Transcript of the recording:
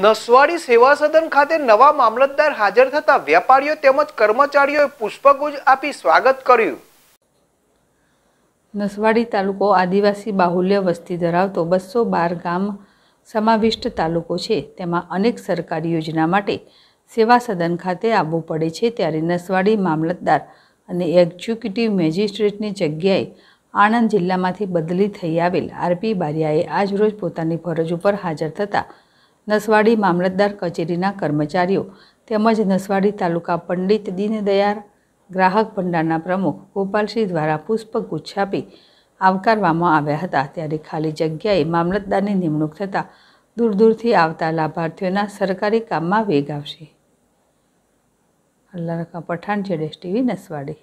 નસવાડી સેવા સદન ખાતે નવા મામલતદાર હાજર થતા વેપારીઓ તેમજ કર્મચારીઓએ પુષ્પગુજ આપી સ્વાગત કર્યું નસવાડી તાલુકો આદિવાસી બાહુલ્ય વસ્તી ધરાવતો બસો બાર ગામ સમાવિષ્ટ તાલુકો છે તેમાં અનેક સરકારી યોજના માટે સેવા સદન ખાતે આવવું પડે છે ત્યારે નસવાડી મામલતદાર અને એક્ઝિક્યુટિવ મેજિસ્ટ્રેટની જગ્યાએ આણંદ જિલ્લામાંથી બદલી થઈ આવેલ આરપી બારિયાએ આજરોજ પોતાની ફરજ ઉપર હાજર થતાં નસવાડી મામલતદાર કચેરીના કર્મચારીઓ તેમજ નસવાડી તાલુકા પંડિત દીનદયાળ ગ્રાહક ભંડારના પ્રમુખ ગોપાલસિંહ દ્વારા પુષ્પગુચ્છ આપી આવકારવામાં આવ્યા હતા ત્યારે ખાલી જગ્યાએ મામલતદારની નિમણૂક થતાં દૂર દૂરથી આવતા લાભાર્થીઓના સરકારી કામમાં વેગ આવશે અલ્લાહ પઠાણ જેડેશ ટીવી નસવાડી